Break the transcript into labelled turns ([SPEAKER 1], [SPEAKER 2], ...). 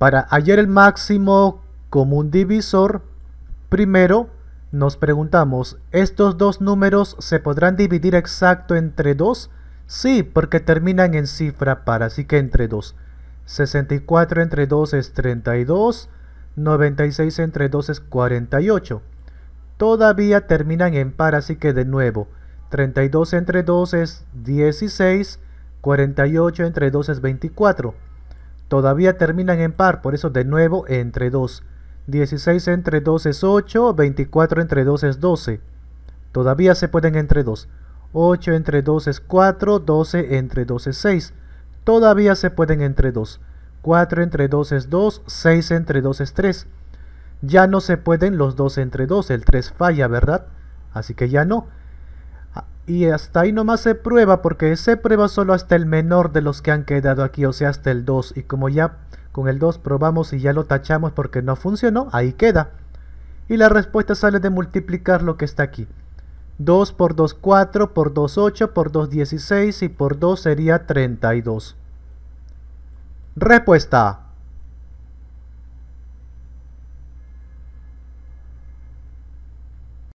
[SPEAKER 1] Para hallar el máximo común divisor, primero nos preguntamos, ¿estos dos números se podrán dividir exacto entre 2? Sí, porque terminan en cifra par, así que entre 2. 64 entre 2 es 32, 96 entre 2 es 48. Todavía terminan en par, así que de nuevo, 32 entre 2 es 16, 48 entre 2 es 24 todavía terminan en par, por eso de nuevo entre 2. 16 entre 2 es 8, 24 entre 2 es 12. Todavía se pueden entre 2. 8 entre 2 es 4, 12 entre 2 es 6. Todavía se pueden entre 2. 4 entre 2 es 2, 6 entre 2 es 3. Ya no se pueden los 2 entre 2, el 3 falla, ¿verdad? Así que ya no. Y hasta ahí nomás se prueba, porque se prueba solo hasta el menor de los que han quedado aquí, o sea, hasta el 2. Y como ya con el 2 probamos y ya lo tachamos porque no funcionó, ahí queda. Y la respuesta sale de multiplicar lo que está aquí. 2 por 2, 4, por 2, 8, por 2, 16 y por 2 sería 32. Respuesta.